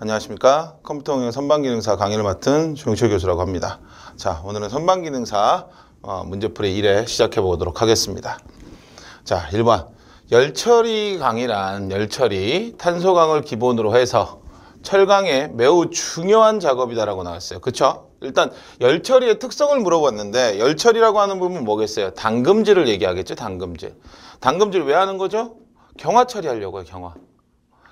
안녕하십니까 컴퓨터공용선반기능사 강의를 맡은 조영철 교수라고 합니다 자 오늘은 선반기능사 어, 문제풀이 1회 시작해 보도록 하겠습니다 자 1번 열처리 강이란 열처리 탄소강을 기본으로 해서 철강에 매우 중요한 작업이다라고 나왔어요 그렇죠 일단 열처리의 특성을 물어봤는데 열처리라고 하는 부분은 뭐겠어요? 당금질을 얘기하겠죠 당금질 당금질 왜 하는 거죠? 경화 처리하려고요 경화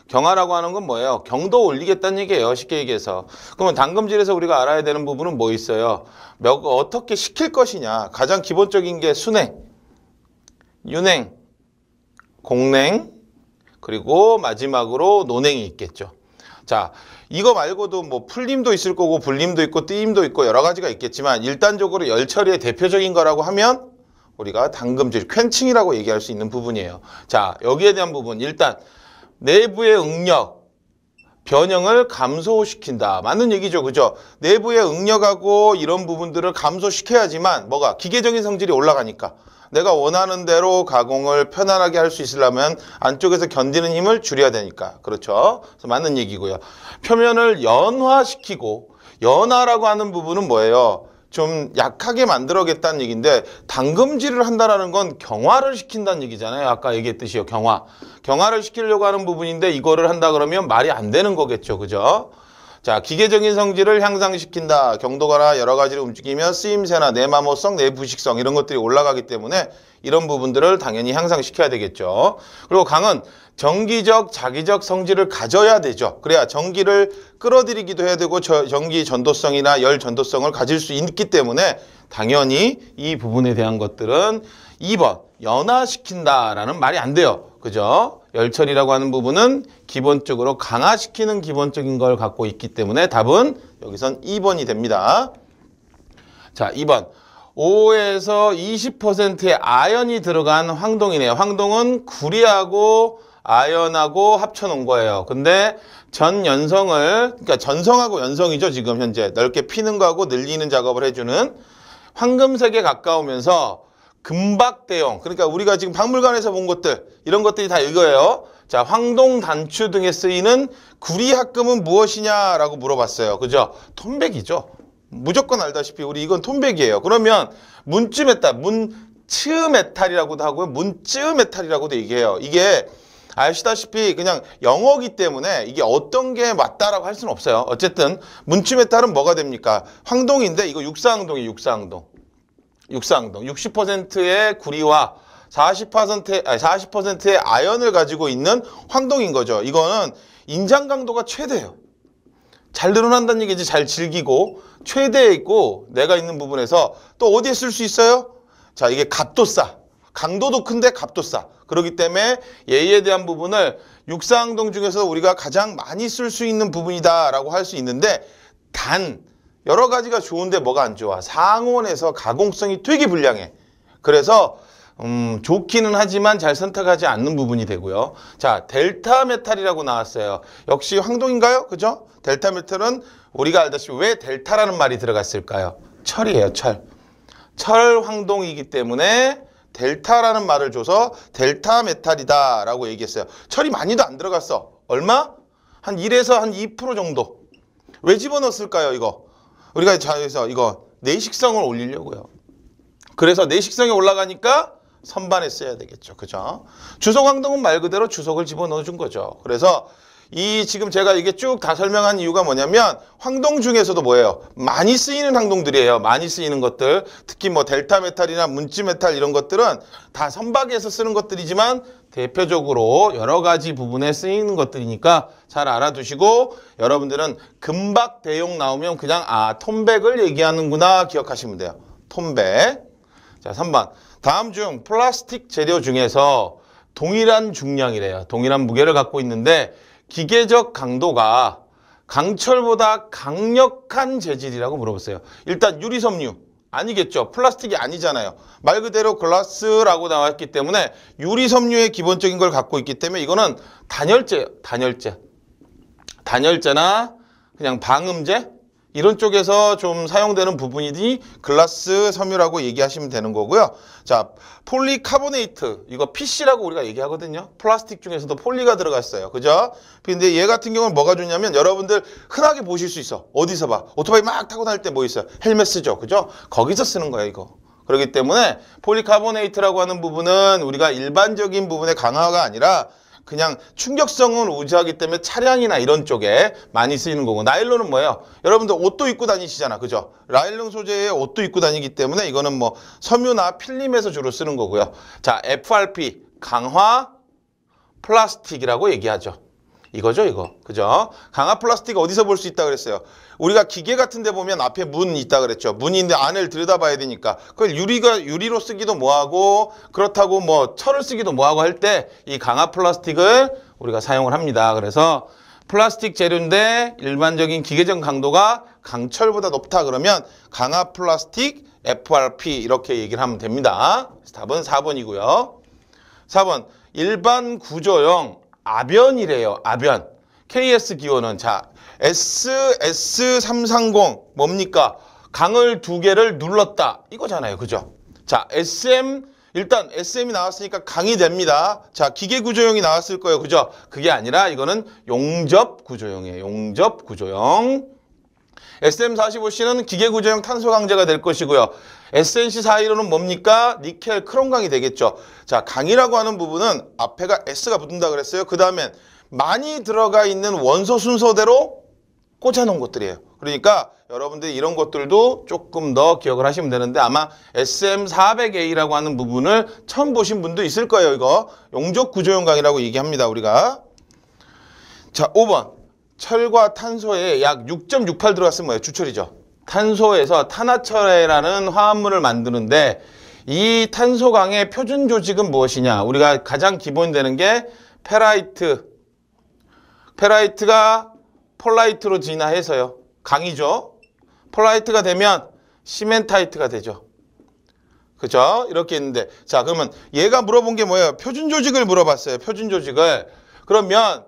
경화라고 하는 건 뭐예요? 경도 올리겠다는 얘기예요. 쉽게 얘기해서. 그러면 당금질에서 우리가 알아야 되는 부분은 뭐 있어요? 몇, 어떻게 시킬 것이냐. 가장 기본적인 게 순행, 윤행, 공냉, 그리고 마지막으로 논행이 있겠죠. 자, 이거 말고도 뭐 풀림도 있을 거고 불림도 있고 띠임도 있고 여러 가지가 있겠지만 일단적으로 열처리의 대표적인 거라고 하면 우리가 당금질, 퀸칭이라고 얘기할 수 있는 부분이에요. 자, 여기에 대한 부분 일단 내부의 응력, 변형을 감소시킨다. 맞는 얘기죠. 그죠? 내부의 응력하고 이런 부분들을 감소시켜야지만 뭐가 기계적인 성질이 올라가니까 내가 원하는 대로 가공을 편안하게 할 수 있으려면 안쪽에서 견디는 힘을 줄여야 되니까. 그렇죠? 그래서 맞는 얘기고요. 표면을 연화시키고 연화라고 하는 부분은 뭐예요? 좀 약하게 만들어겠다는 얘기인데 당금질을 한다라는 건 경화를 시킨다는 얘기잖아요. 아까 얘기했듯이요. 경화. 경화를 시키려고 하는 부분인데 이거를 한다 그러면 말이 안 되는 거겠죠. 그죠? 자, 기계적인 성질을 향상시킨다. 경도가나 여러 가지를 움직이며 쓰임새나 내마모성, 내부식성 이런 것들이 올라가기 때문에 이런 부분들을 당연히 향상시켜야 되겠죠. 그리고 강은 정기적, 자기적 성질을 가져야 되죠. 그래야 전기를 끌어들이기도 해야 되고 저, 전기 전도성이나 열 전도성을 가질 수 있기 때문에 당연히 이 부분에 대한 것들은 2번 연화시킨다라는 말이 안 돼요. 그죠? 열천이라고 하는 부분은 기본적으로 강화시키는 기본적인 걸 갖고 있기 때문에 답은 여기선 2번이 됩니다. 자, 2번. 5에서 20%의 아연이 들어간 황동이네요. 황동은 구리하고 아연하고 합쳐놓은 거예요. 근데 전 연성을, 그러니까 전성하고 연성이죠. 지금 현재 넓게 피는 거하고 늘리는 작업을 해주는 황금색에 가까우면서 금박대형 그러니까 우리가 지금 박물관에서 본 것들 이런 것들이 다 이거예요. 자 황동단추 등에 쓰이는 구리합금은 무엇이냐라고 물어봤어요. 그죠? 톤백이죠. 무조건 알다시피 우리 이건 톤백이에요. 그러면 문쯔메탈, 문츠메탈이라고도 하고요. 문쯔메탈이라고도 얘기해요. 이게 아시다시피 그냥 영어기 때문에 이게 어떤 게 맞다라고 할 수는 없어요. 어쨌든 문츠메탈은 뭐가 됩니까? 황동인데 이거 육사항동이에요. 육사항동. 육상동 60%의 구리와 40%의, 아니 40%의 아연을 가지고 있는 황동인 거죠. 이거는 인장 강도가 최대예요. 잘 늘어난다는 얘기지 잘 즐기고 최대에 있고 내가 있는 부분에서 또 어디에 쓸 수 있어요? 자 이게 갑도사 강도도 큰데 갑도사그러기 때문에 예의에 대한 부분을 육상동 중에서 우리가 가장 많이 쓸 수 있는 부분이다라고 할 수 있는데 단 여러 가지가 좋은데 뭐가 안 좋아? 상온에서 가공성이 되게 불량해. 그래서 음, 좋기는 하지만 잘 선택하지 않는 부분이 되고요. 자, 델타 메탈이라고 나왔어요. 역시 황동인가요? 그죠? 델타 메탈은 우리가 알다시피 왜 델타라는 말이 들어갔을까요? 철이에요, 철. 철 황동이기 때문에 델타라는 말을 줘서 델타 메탈이다 라고 얘기했어요. 철이 많이도 안 들어갔어. 얼마? 한 1에서 한 2% 정도. 왜 집어넣었을까요, 이거? 우리가 자여서 이거 내식성을 올리려고요. 그래서 내식성이 올라가니까 선반에 써야 되겠죠. 그죠? 주석 황동은 말 그대로 주석을 집어넣어 준 거죠. 그래서 이 지금 제가 이게 쭉 다 설명한 이유가 뭐냐면 황동 중에서도 뭐예요? 많이 쓰이는 황동들이에요 많이 쓰이는 것들. 특히 뭐 델타 메탈이나 문지 메탈 이런 것들은 다 선박에서 쓰는 것들이지만 대표적으로 여러 가지 부분에 쓰이는 것들이니까 잘 알아두시고 여러분들은 금박 대용 나오면 그냥 아 톰백을 얘기하는구나 기억하시면 돼요. 톰백. 자, 3번. 다음 중 플라스틱 재료 중에서 동일한 중량이래요. 동일한 무게를 갖고 있는데 기계적 강도가 강철보다 강력한 재질이라고 물어보세요. 일단 유리섬유 아니겠죠. 플라스틱이 아니잖아요. 말 그대로 글라스라고 나왔기 때문에 유리섬유의 기본적인 걸 갖고 있기 때문에 이거는 단열재예요. 단열재. 단열재나 그냥 방음재 이런 쪽에서 좀 사용되는 부분이니 글라스 섬유라고 얘기하시면 되는 거고요. 자, 폴리카보네이트. 이거 PC라고 우리가 얘기하거든요. 플라스틱 중에서도 폴리가 들어갔어요. 그죠? 근데 얘 같은 경우는 뭐가 좋냐면 여러분들 흔하게 보실 수 있어. 어디서 봐. 오토바이 막 타고 다닐 때 뭐 있어요? 헬멧 쓰죠. 그죠? 거기서 쓰는 거예요, 이거. 그렇기 때문에 폴리카보네이트라고 하는 부분은 우리가 일반적인 부분의 강화가 아니라 그냥 충격성을 우지하기 때문에 차량이나 이런 쪽에 많이 쓰이는 거고 나일론은 뭐예요? 여러분들 옷도 입고 다니시잖아. 그죠? 라일론 소재의 옷도 입고 다니기 때문에 이거는 뭐 섬유나 필름에서 주로 쓰는 거고요. 자, FRP 강화 플라스틱이라고 얘기하죠. 이거죠 이거 그죠 강화 플라스틱 어디서 볼 수 있다 그랬어요 우리가 기계 같은 데 보면 앞에 문 있다 그랬죠 문인데 안을 들여다봐야 되니까 그걸 유리가 유리로 쓰기도 뭐하고 그렇다고 뭐 철을 쓰기도 뭐하고 할 때 이 강화 플라스틱을 우리가 사용을 합니다 그래서 플라스틱 재료인데 일반적인 기계적 강도가 강철보다 높다 그러면 강화 플라스틱 FRP 이렇게 얘기를 하면 됩니다 답은 4번이고요 4번 일반 구조형 아변이래요. 아변. KS 기호는 자 SS330 뭡니까? 강을 두 개를 눌렀다. 이거잖아요. 그죠? 자 SM 일단 SM이 나왔으니까 강이 됩니다. 자 기계 구조형이 나왔을 거예요. 그죠? 그게 아니라 이거는 용접 구조형이에요. 용접 구조형. SM45C는 기계 구조형 탄소 강제가 될 것이고요. SNC415는 뭡니까? 니켈 크롬강이 되겠죠. 자, 강이라고 하는 부분은 앞에가 S가 붙는다 그랬어요. 그다음에 많이 들어가 있는 원소 순서대로 꽂아놓은 것들이에요. 그러니까 여러분들이 이런 것들도 조금 더 기억을 하시면 되는데 아마 SM400A라고 하는 부분을 처음 보신 분도 있을 거예요. 이거 용적 구조용 강이라고 얘기합니다. 우리가. 자, 5번. 철과 탄소에 약 6.68 들어갔으면 뭐예요? 주철이죠. 탄소에서 탄화철이라는 화합물을 만드는데 이탄소광의 표준 조직은 무엇이냐? 우리가 가장 기본 되는 게 페라이트. 페라이트가 폴라이트로 진화해서요. 강이죠. 폴라이트가 되면 시멘타이트가 되죠. 그죠? 이렇게 있는데 자 그러면 얘가 물어본 게 뭐예요? 표준 조직을 물어봤어요. 표준 조직을. 그러면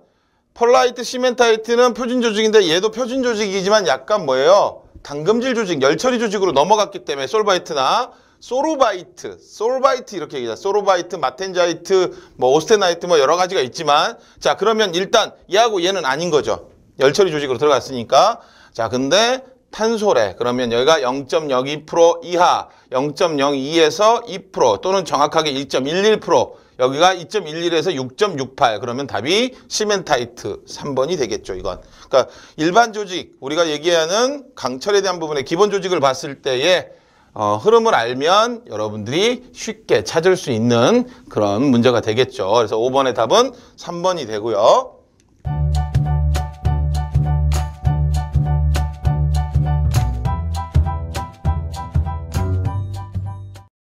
폴라이트 시멘타이트는 표준 조직인데 얘도 표준 조직이지만 약간 뭐예요? 당금질 조직, 열처리 조직으로 넘어갔기 때문에 솔바이트나 소로바이트, 솔바이트 이렇게 얘기다죠 소로바이트, 마텐자이트, 뭐 오스테나이트 뭐 여러 가지가 있지만 자 그러면 일단 얘하고 얘는 아닌 거죠. 열처리 조직으로 들어갔으니까 자 근데 탄소래 그러면 여기가 0.02% 이하 0.02에서 2% 또는 정확하게 1.11% 여기가 2.11에서 6.68 그러면 답이 시멘타이트 3번이 되겠죠 이건 그러니까 일반 조직 우리가 얘기하는 강철에 대한 부분의 기본 조직을 봤을 때에 어, 흐름을 알면 여러분들이 쉽게 찾을 수 있는 그런 문제가 되겠죠 그래서 5번의 답은 3번이 되고요